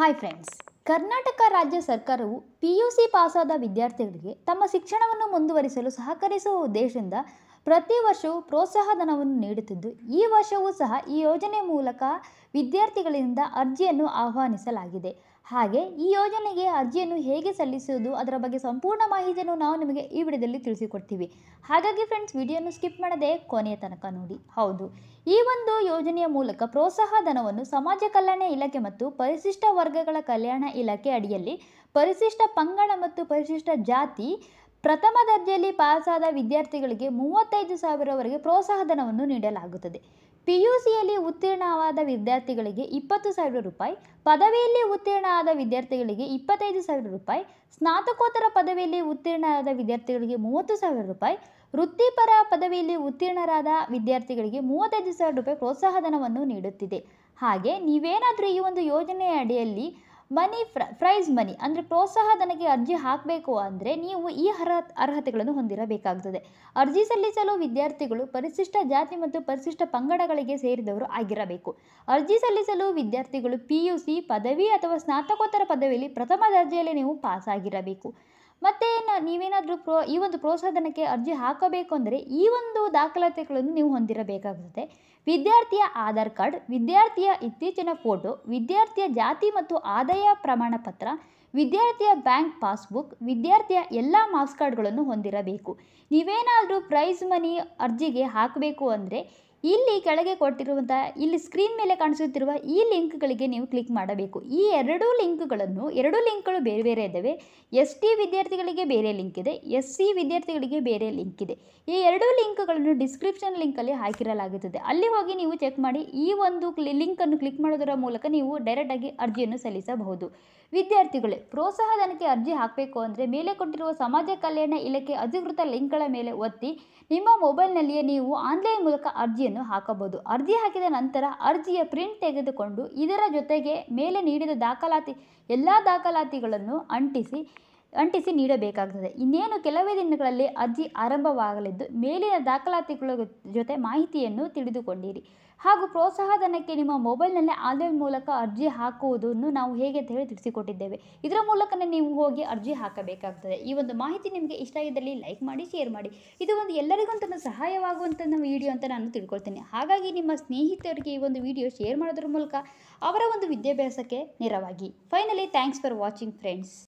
hi friends Karnataka ರಾಜ್ಯ ಸರ್ಕಾರವು P U C ಪಾಸಾದ ವಿದ್ಯಾರ್ಥಿಗಳಿಗೆ ತಮ್ಮ ಶಿಕ್ಷಣವನ್ನು ಮುಂದುವರಿಸಲು ಸಹಕರಿಸುವ ಉದ್ದೇಶದಿಂದ ಪ್ರತಿ ವರ್ಷವೂ ಪ್ರೋತ್ಸಾಹ ಧನವನ್ನು ನೀಡುತ್ತಿದ್ದು ಈ ವರ್ಷವೂ ಸಹ ಈ ಯೋಜನೆ ಮೂಲಕ ವಿದ್ಯಾರ್ಥಿಗಳಿಂದ ಅರ್ಜಿಯನ್ನು ಆಹ್ವಾನಿಸಲಾಗಿದೆ ಹಾಗೆ ಈ ಯೋಜನೆಗೆ ಅರ್ಜಿಯನ್ನು ಹೇಗೆ ಸಲ್ಲಿಸುವುದು ಅದರ ಬಗ್ಗೆ ಸಂಪೂರ್ಣ ಮಾಹಿತಿಯನ್ನು ನಾವು ನಿಮಗೆ ಈ ವಿಡಿಯೋದಲ್ಲಿ ತಿಳಿಸಿಕೊಡ್ತೀವಿ ಹಾಗಾಗಿ ಫ್ರೆಂಡ್ಸ್ ವಿಡಿಯೋನು ಸ್ಕಿಪ್ ಮಾಡದೆ ಕೊನೆಯ ತನಕ ನೋಡಿ ಹೌದು ಈ ಒಂದು ಯೋಜನೆಯ ಮೂಲಕ ಪ್ರೋತ್ಸಾಹ ಧನವನ್ನು ಸಮಾಜ ಕಲ್ಯಾಣ ಇಲಾಖೆ ಮತ್ತು ಪರಿಶಿಷ್ಟ ವರ್ಗಗಳ ಕಲ್ಯಾಣ ಇಲಾಖೆ ಅಡಿಯಲ್ಲಿ ಪರಿಶಿಷ್ಟ ಪಂಗಡ ಮತ್ತು ಪರಿಶಿಷ್ಟ ಜಾತಿ ಪ್ರಥಮ ದರ್ಜೆಯಲ್ಲಿ ಪಾಸಾದ ವಿದ್ಯಾರ್ಥಿಗಳಿಗೆ ಮೂವತ್ತೈದು ಸಾವಿರವರೆಗೆ ಪ್ರೋತ್ಸಾಹಧನವನ್ನು ನೀಡಲಾಗುತ್ತದೆ ಪಿ ಯು ಸಿಯಲ್ಲಿ ಉತ್ತೀರ್ಣವಾದ ವಿದ್ಯಾರ್ಥಿಗಳಿಗೆ ಇಪ್ಪತ್ತು ಸಾವಿರ ರೂಪಾಯಿ ಪದವಿಯಲ್ಲಿ ಉತ್ತೀರ್ಣ ಆದ ವಿದ್ಯಾರ್ಥಿಗಳಿಗೆ ಇಪ್ಪತ್ತೈದು ಸಾವಿರ ರೂಪಾಯಿ ಸ್ನಾತಕೋತ್ತರ ಪದವಿಯಲ್ಲಿ ಆದ ವಿದ್ಯಾರ್ಥಿಗಳಿಗೆ ಮೂವತ್ತು ಸಾವಿರ ರೂಪಾಯಿ ವೃತ್ತಿಪರ ಪದವಿಯಲ್ಲಿ ಉತ್ತೀರ್ಣರಾದ ವಿದ್ಯಾರ್ಥಿಗಳಿಗೆ ಮೂವತ್ತೈದು ಸಾವಿರ ರೂಪಾಯಿ ಪ್ರೋತ್ಸಾಹಧನವನ್ನು ನೀಡುತ್ತಿದೆ ಹಾಗೆ ನೀವೇನಾದರೂ ಈ ಒಂದು ಯೋಜನೆಯ ಅಡಿಯಲ್ಲಿ ಮನಿ ಫ್ರ ಪ್ರೈಸ್ ಮನಿ ಅಂದರೆ ಪ್ರೋತ್ಸಾಹಧನಕ್ಕೆ ಅರ್ಜಿ ಹಾಕಬೇಕು ಅಂದರೆ ನೀವು ಈ ಅರ್ಹ ಅರ್ಹತೆಗಳನ್ನು ಹೊಂದಿರಬೇಕಾಗ್ತದೆ ಅರ್ಜಿ ಸಲ್ಲಿಸಲು ವಿದ್ಯಾರ್ಥಿಗಳು ಪರಿಶಿಷ್ಟ ಜಾತಿ ಮತ್ತು ಪರಿಶಿಷ್ಟ ಪಂಗಡಗಳಿಗೆ ಸೇರಿದವರು ಆಗಿರಬೇಕು ಅರ್ಜಿ ಸಲ್ಲಿಸಲು ವಿದ್ಯಾರ್ಥಿಗಳು ಪಿ ಯು ಸಿ ಪದವಿ ಅಥವಾ ಸ್ನಾತಕೋತ್ತರ ಪದವಿಯಲ್ಲಿ ಪ್ರಥಮ ದರ್ಜೆಯಲ್ಲಿ ನೀವು ಪಾಸ್ ಆಗಿರಬೇಕು ಮತ್ತು ನೀವೇನಾದರೂ ಪ್ರೋ ಈ ಒಂದು ಪ್ರೋತ್ಸಾಹಧನಕ್ಕೆ ಅರ್ಜಿ ಹಾಕಬೇಕು ಅಂದರೆ ಈ ಒಂದು ದಾಖಲಾತಿಗಳನ್ನು ನೀವು ಹೊಂದಿರಬೇಕಾಗುತ್ತೆ ವಿದ್ಯಾರ್ಥಿಯ ಆಧಾರ್ ಕಾರ್ಡ್ ವಿದ್ಯಾರ್ಥಿಯ ಇತ್ತೀಚಿನ ಫೋಟೋ ವಿದ್ಯಾರ್ಥಿಯ ಜಾತಿ ಮತ್ತು ಆದಾಯ ಪ್ರಮಾಣ ಪತ್ರ ವಿದ್ಯಾರ್ಥಿಯ ಬ್ಯಾಂಕ್ ಪಾಸ್ಬುಕ್ ವಿದ್ಯಾರ್ಥಿಯ ಎಲ್ಲ ಮಾರ್ಕ್ಸ್ ಕಾರ್ಡ್ಗಳನ್ನು ಹೊಂದಿರಬೇಕು ನೀವೇನಾದರೂ ಪ್ರೈಸ್ ಮನಿ ಅರ್ಜಿಗೆ ಹಾಕಬೇಕು ಅಂದರೆ ಇಲ್ಲಿ ಕೆಳಗೆ ಕೊಟ್ಟಿರುವಂತಹ ಇಲ್ಲಿ ಸ್ಕ್ರೀನ್ ಮೇಲೆ ಕಾಣಿಸುತ್ತಿರುವ ಈ ಲಿಂಕ್ಗಳಿಗೆ ನೀವು ಕ್ಲಿಕ್ ಮಾಡಬೇಕು ಈ ಎರಡೂ ಲಿಂಕ್ಗಳನ್ನು ಎರಡೂ ಲಿಂಕ್ಗಳು ಬೇರೆ ಬೇರೆ ಇದ್ದಾವೆ ಎಸ್ ಟಿ ವಿದ್ಯಾರ್ಥಿಗಳಿಗೆ ಬೇರೆ ಲಿಂಕ್ ಇದೆ ಎಸ್ ಸಿ ವಿದ್ಯಾರ್ಥಿಗಳಿಗೆ ಬೇರೆ ಲಿಂಕ್ ಇದೆ ಈ ಎರಡೂ ಲಿಂಕ್ಗಳನ್ನು ಡಿಸ್ಕ್ರಿಪ್ಷನ್ ಲಿಂಕಲ್ಲಿ ಹಾಕಿರಲಾಗುತ್ತದೆ ಅಲ್ಲಿ ಹೋಗಿ ನೀವು ಚೆಕ್ ಮಾಡಿ ಈ ಒಂದು ಕ್ಲಿ ಲಿಂಕನ್ನು ಕ್ಲಿಕ್ ಮಾಡೋದರ ಮೂಲಕ ನೀವು ಡೈರೆಕ್ಟಾಗಿ ಅರ್ಜಿಯನ್ನು ಸಲ್ಲಿಸಬಹುದು ವಿದ್ಯಾರ್ಥಿಗಳೇ ಪ್ರೋತ್ಸಾಹಧನಕ್ಕೆ ಅರ್ಜಿ ಹಾಕಬೇಕು ಅಂದರೆ ಮೇಲೆ ಕೊಟ್ಟಿರುವ ಸಮಾಜ ಕಲ್ಯಾಣ ಇಲಾಖೆ ಅಧಿಕೃತ ಲಿಂಕ್ಗಳ ಮೇಲೆ ಒತ್ತಿ ನಿಮ್ಮ ಮೊಬೈಲ್ನಲ್ಲಿಯೇ ನೀವು ಆನ್ಲೈನ್ ಮೂಲಕ ಅರ್ಜಿ ಅರ್ಜಿಯನ್ನು ಹಾಕಬಹುದು ಅರ್ಜಿ ಹಾಕಿದ ನಂತರ ಅರ್ಜಿಯ ಪ್ರಿಂಟ್ ತೆಗೆದುಕೊಂಡು ಇದರ ಜೊತೆಗೆ ಮೇಲೆ ನೀಡಿದ ದಾಖಲಾತಿ ಎಲ್ಲ ದಾಖಲಾತಿಗಳನ್ನು ಅಂಟಿಸಿ ಅಂಟಿಸಿ ನೀಡಬೇಕಾಗುತ್ತದೆ ಇನ್ನೇನು ಕೆಲವೇ ದಿನಗಳಲ್ಲಿ ಅರ್ಜಿ ಆರಂಭವಾಗಲಿದ್ದು ಮೇಲಿನ ದಾಖಲಾತಿಗಳ ಜೊತೆ ಮಾಹಿತಿಯನ್ನು ತಿಳಿದುಕೊಂಡಿರಿ ಹಾಗೂ ಪ್ರೋತ್ಸಾಹಧನಕ್ಕೆ ನಿಮ್ಮ ಮೊಬೈಲ್ನಲ್ಲೇ ಆನ್ಲೈನ್ ಮೂಲಕ ಅರ್ಜಿ ಹಾಕುವುದನ್ನು ನಾವು ಹೇಗೆ ಅಂತ ಹೇಳಿ ತಿಳಿಸಿಕೊಟ್ಟಿದ್ದೇವೆ ಇದರ ಮೂಲಕನೇ ನೀವು ಹೋಗಿ ಅರ್ಜಿ ಹಾಕಬೇಕಾಗ್ತದೆ ಈ ಒಂದು ಮಾಹಿತಿ ನಿಮಗೆ ಇಷ್ಟ ಇದ್ದಲ್ಲಿ ಲೈಕ್ ಮಾಡಿ ಶೇರ್ ಮಾಡಿ ಇದು ಒಂದು ಎಲ್ಲರಿಗೂ ಎಲ್ಲರಿಗಂತೂ ಸಹಾಯವಾಗುವಂಥ ವಿಡಿಯೋ ಅಂತ ನಾನು ತಿಳ್ಕೊಳ್ತೇನೆ ಹಾಗಾಗಿ ನಿಮ್ಮ ಸ್ನೇಹಿತರಿಗೆ ಈ ಒಂದು ವಿಡಿಯೋ ಶೇರ್ ಮಾಡೋದ್ರ ಮೂಲಕ ಅವರ ಒಂದು ವಿದ್ಯಾಭ್ಯಾಸಕ್ಕೆ ನೆರವಾಗಿ finally thanks for watching friends